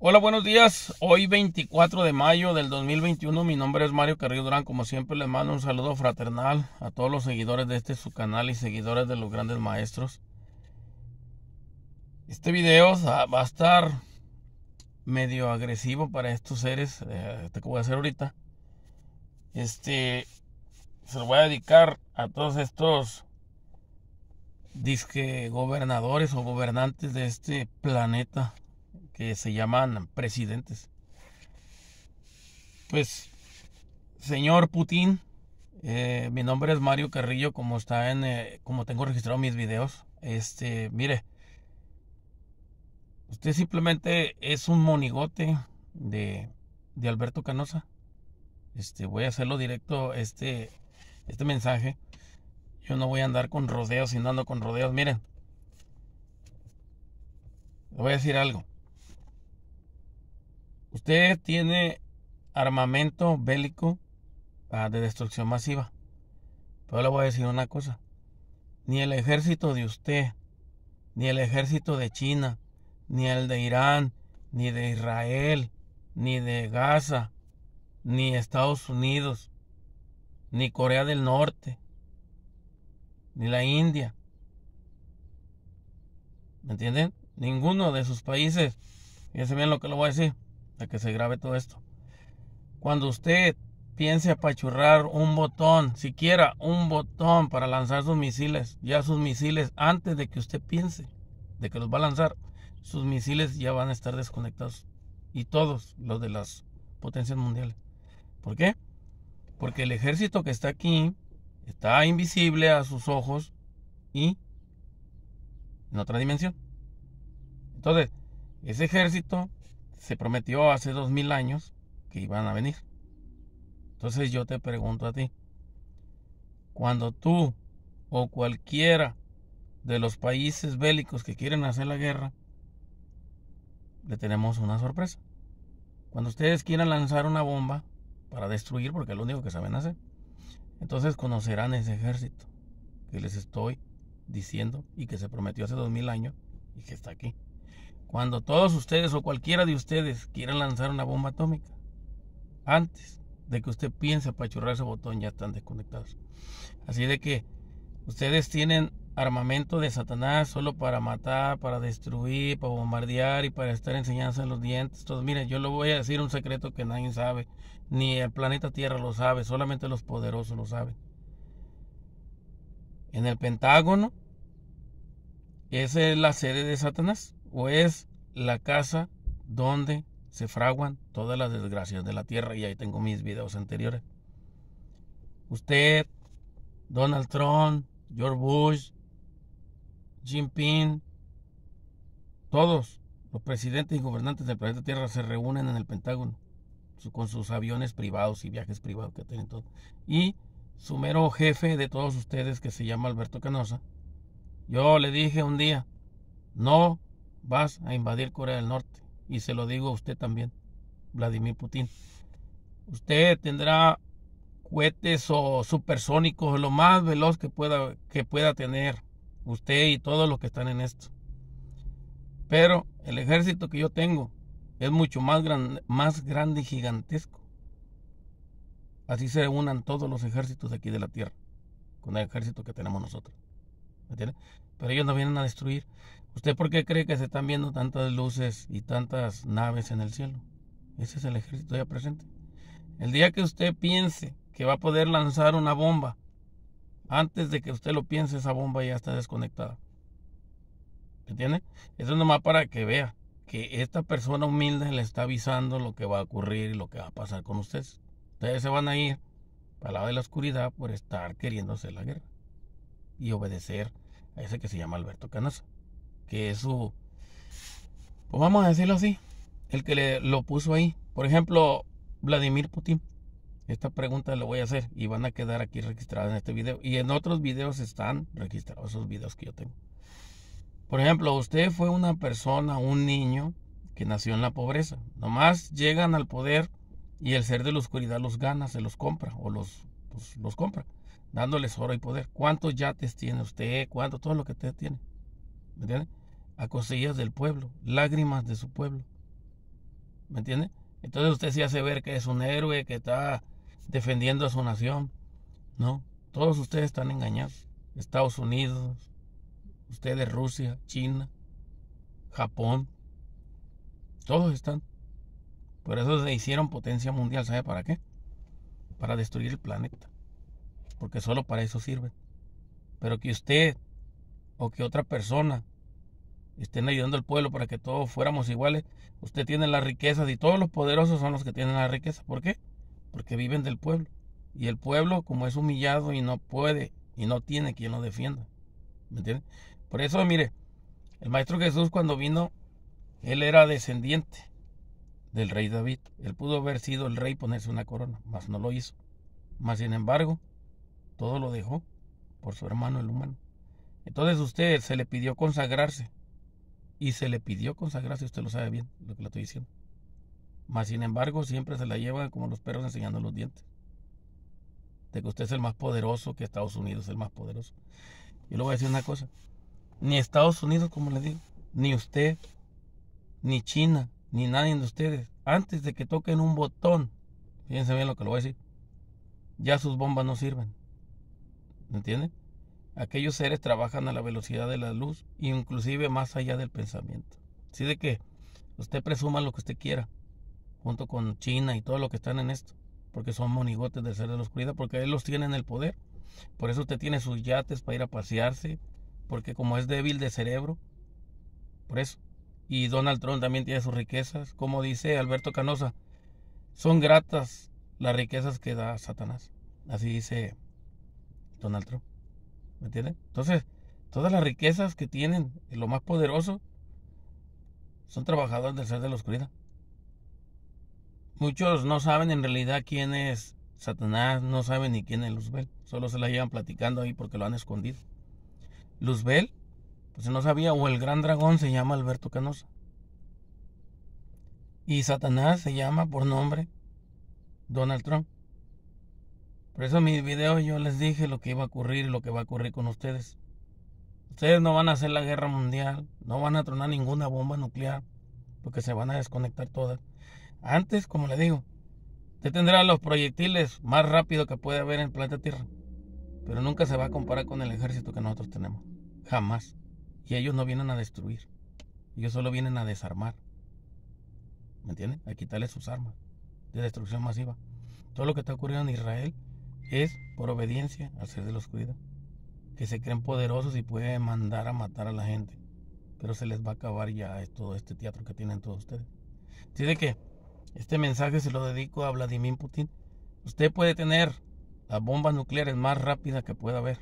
Hola, buenos días. Hoy 24 de mayo del 2021, mi nombre es Mario Carrillo Durán. Como siempre les mando un saludo fraternal a todos los seguidores de este su canal y seguidores de los grandes maestros. Este video va a estar medio agresivo para estos seres, eh, este que voy a hacer ahorita. Este, se lo voy a dedicar a todos estos disque gobernadores o gobernantes de este planeta se llaman presidentes. Pues, señor Putin, eh, mi nombre es Mario Carrillo, como está en, eh, como tengo registrado mis videos. Este, mire, usted simplemente es un monigote de, Alberto Canosa. Este, voy a hacerlo directo este, este mensaje. Yo no voy a andar con rodeos sino ando con rodeos. Miren, voy a decir algo usted tiene armamento bélico ah, de destrucción masiva. Pero le voy a decir una cosa. Ni el ejército de usted, ni el ejército de China, ni el de Irán, ni de Israel, ni de Gaza, ni Estados Unidos, ni Corea del Norte, ni la India. ¿Me entienden? Ninguno de sus países. Fíjense bien lo que le voy a decir que se grabe todo esto. Cuando usted piense apachurrar un botón, siquiera un botón para lanzar sus misiles, ya sus misiles antes de que usted piense de que los va a lanzar, sus misiles ya van a estar desconectados. Y todos los de las potencias mundiales. ¿Por qué? Porque el ejército que está aquí está invisible a sus ojos y en otra dimensión. Entonces, ese ejército se prometió hace dos mil años que iban a venir. Entonces yo te pregunto a ti, cuando tú o cualquiera de los países bélicos que quieren hacer la guerra, le tenemos una sorpresa. Cuando ustedes quieran lanzar una bomba para destruir, porque es lo único que saben hacer, entonces conocerán ese ejército que les estoy diciendo y que se prometió hace dos mil años y que está aquí. Cuando todos ustedes o cualquiera de ustedes quieran lanzar una bomba atómica, antes de que usted piense apachurrar ese botón, ya están desconectados. Así de que ustedes tienen armamento de Satanás solo para matar, para destruir, para bombardear y para estar enseñanza en los dientes. Entonces, mire, yo le voy a decir un secreto que nadie sabe, ni el planeta Tierra lo sabe, solamente los poderosos lo saben. En el Pentágono, esa es la sede de Satanás o es la casa donde se fraguan todas las desgracias de la tierra. Y ahí tengo mis videos anteriores. Usted, Donald Trump, George Bush, Jinping, todos los presidentes y gobernantes del planeta Tierra se reúnen en el Pentágono con sus aviones privados y viajes privados que tienen todos. Y su mero jefe de todos ustedes que se llama Alberto Canosa, yo le dije un día, no vas a invadir Corea del Norte. Y se lo digo a usted también, Vladimir Putin. Usted tendrá cohetes o supersónicos, lo más veloz que pueda, que pueda tener usted y todos los que están en esto. Pero el ejército que yo tengo es mucho más, más grande y gigantesco. Así se unan todos los ejércitos de aquí de la tierra con el ejército que tenemos nosotros. ¿Me Pero ellos no vienen a destruir, ¿Usted por qué cree que se están viendo tantas luces y tantas naves en el cielo? Ese es el ejército ya presente. El día que usted piense que va a poder lanzar una bomba, antes de que usted lo piense, esa bomba ya está desconectada. ¿Entiende? Eso es nomás para que vea que esta persona humilde le está avisando lo que va a ocurrir y lo que va a pasar con ustedes. Ustedes se van a ir al lado de la oscuridad por estar queriendo la guerra y obedecer a ese que se llama Alberto Canaza que eso, pues vamos a decirlo así, el que le, lo puso ahí. Por ejemplo, Vladimir Putin. Esta pregunta la voy a hacer y van a quedar aquí registradas en este video. Y en otros videos están registrados esos videos que yo tengo. Por ejemplo, usted fue una persona, un niño que nació en la pobreza. Nomás llegan al poder y el ser de la oscuridad los gana, se los compra o los, pues, los compra, dándoles oro y poder. ¿Cuántos yates tiene usted? ¿Cuánto? Todo lo que usted tiene. ¿Me entiende? a cosillas del pueblo, lágrimas de su pueblo. ¿Me entiende? Entonces usted se hace ver que es un héroe, que está defendiendo a su nación. No, todos ustedes están engañados. Estados Unidos, ustedes Rusia, China, Japón, todos están. Por eso se hicieron potencia mundial, ¿sabe para qué? Para destruir el planeta. Porque solo para eso sirven. Pero que usted o que otra persona estén ayudando al pueblo para que todos fuéramos iguales. Usted tiene las riquezas y todos los poderosos son los que tienen la riqueza. ¿Por qué? Porque viven del pueblo. Y el pueblo, como es humillado y no puede y no tiene quien lo defienda. ¿Me entienden? Por eso, mire, el Maestro Jesús cuando vino, él era descendiente del rey David. Él pudo haber sido el rey ponerse una corona, mas no lo hizo. Mas, sin embargo, todo lo dejó por su hermano el humano. Entonces usted se le pidió consagrarse y se le pidió consagrarse, usted lo sabe bien lo que le estoy diciendo. Mas sin embargo, siempre se la lleva como los perros enseñando los dientes. De que usted es el más poderoso, que Estados Unidos es el más poderoso. Yo le voy a decir una cosa. Ni Estados Unidos, como le digo, ni usted, ni China, ni nadie de ustedes, antes de que toquen un botón, fíjense bien lo que le voy a decir, ya sus bombas no sirven. ¿Me entienden? Aquellos seres trabajan a la velocidad de la luz, inclusive más allá del pensamiento. Así de que usted presuma lo que usted quiera, junto con China y todo lo que están en esto, porque son monigotes del ser de la oscuridad, porque ellos tienen el poder. Por eso usted tiene sus yates para ir a pasearse, porque como es débil de cerebro, por eso. Y Donald Trump también tiene sus riquezas, como dice Alberto Canosa, son gratas las riquezas que da Satanás. Así dice Donald Trump. ¿Me Entonces, todas las riquezas que tienen, lo más poderoso, son trabajadores del ser de la oscuridad. Muchos no saben en realidad quién es Satanás, no saben ni quién es Luzbel. Solo se la llevan platicando ahí porque lo han escondido. Luzbel, pues no sabía, o el gran dragón se llama Alberto Canosa. Y Satanás se llama por nombre Donald Trump. Por eso en mi video yo les dije lo que iba a ocurrir y lo que va a ocurrir con ustedes. Ustedes no van a hacer la guerra mundial, no van a tronar ninguna bomba nuclear, porque se van a desconectar todas. Antes, como le digo, usted tendrá los proyectiles más rápido que puede haber en planeta Tierra, pero nunca se va a comparar con el ejército que nosotros tenemos. Jamás. Y ellos no vienen a destruir, ellos solo vienen a desarmar. ¿Me entienden? A quitarles sus armas de destrucción masiva. Todo lo que está ocurriendo en Israel es por obediencia al ser de los cuidados, que se creen poderosos y pueden mandar a matar a la gente, pero se les va a acabar ya todo este teatro que tienen todos ustedes. tiene que este mensaje se lo dedico a Vladimir Putin. Usted puede tener las bombas nucleares más rápidas que pueda haber,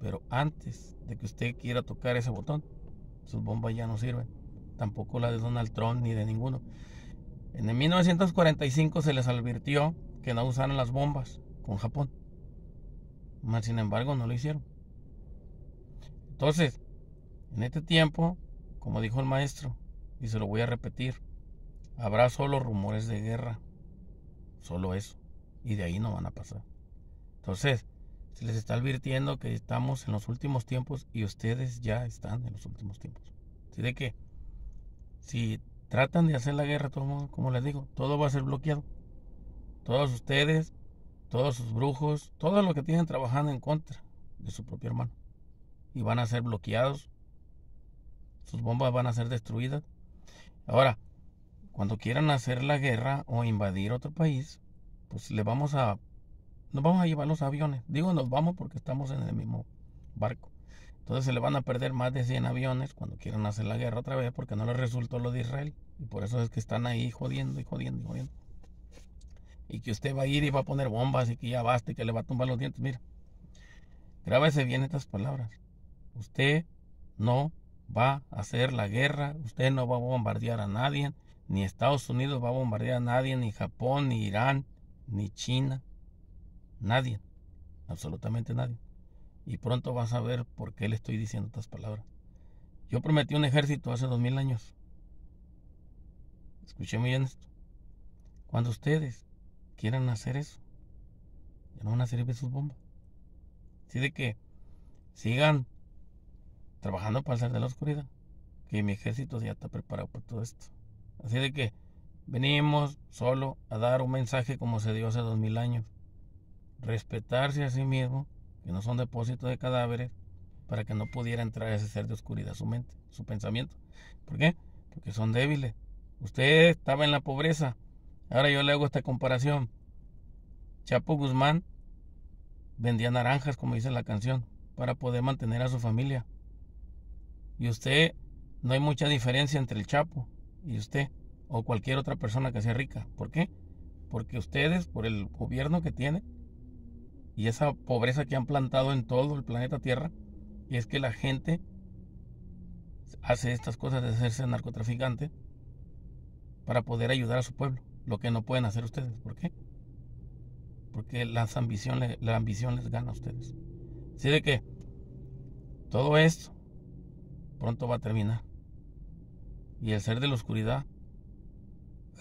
pero antes de que usted quiera tocar ese botón, sus bombas ya no sirven, tampoco la de Donald Trump ni de ninguno. En el 1945 se les advirtió que no usaran las bombas, con Japón. Mas, sin embargo, no lo hicieron. Entonces, en este tiempo, como dijo el maestro, y se lo voy a repetir, habrá solo rumores de guerra. Solo eso. Y de ahí no van a pasar. Entonces, se les está advirtiendo que estamos en los últimos tiempos y ustedes ya están en los últimos tiempos. Así de que, si tratan de hacer la guerra, todo como les digo, todo va a ser bloqueado. Todos ustedes todos sus brujos, todo lo que tienen trabajando en contra de su propio hermano. Y van a ser bloqueados, sus bombas van a ser destruidas. Ahora, cuando quieran hacer la guerra o invadir otro país, pues le vamos a nos vamos a llevar los aviones. Digo, nos vamos porque estamos en el mismo barco. Entonces se le van a perder más de 100 aviones cuando quieran hacer la guerra otra vez porque no les resultó lo de Israel. Y por eso es que están ahí jodiendo y jodiendo y jodiendo y que usted va a ir y va a poner bombas y que ya basta y que le va a tumbar los dientes. Mira, grábese bien estas palabras. Usted no va a hacer la guerra, usted no va a bombardear a nadie, ni Estados Unidos va a bombardear a nadie, ni Japón, ni Irán, ni China, nadie, absolutamente nadie. Y pronto vas a ver por qué le estoy diciendo estas palabras. Yo prometí un ejército hace dos mil años. Escuché muy bien esto. Cuando ustedes quieran hacer eso. Ya no van a servir sus bombas. Así de que sigan trabajando para ser de la oscuridad. Que mi ejército ya está preparado para todo esto. Así de que venimos solo a dar un mensaje como se dio hace dos mil años. Respetarse a sí mismo, que no son depósitos de cadáveres, para que no pudiera entrar ese ser de oscuridad su mente, su pensamiento. ¿Por qué? Porque son débiles. Usted estaba en la pobreza, Ahora yo le hago esta comparación. Chapo Guzmán vendía naranjas, como dice la canción, para poder mantener a su familia. Y usted, no hay mucha diferencia entre el Chapo y usted, o cualquier otra persona que sea rica. ¿Por qué? Porque ustedes, por el gobierno que tienen, y esa pobreza que han plantado en todo el planeta Tierra, y es que la gente hace estas cosas de hacerse narcotraficante para poder ayudar a su pueblo lo que no pueden hacer ustedes. ¿Por qué? Porque las ambiciones, la ambición les gana a ustedes. Así de que todo esto pronto va a terminar. Y el ser de la oscuridad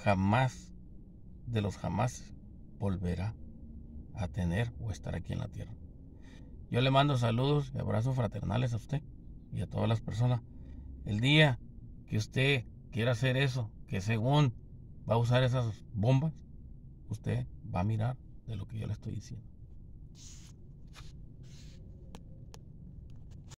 jamás, de los jamás, volverá a tener o estar aquí en la tierra. Yo le mando saludos y abrazos fraternales a usted y a todas las personas. El día que usted quiera hacer eso, que según va a usar esas bombas, usted va a mirar de lo que yo le estoy diciendo.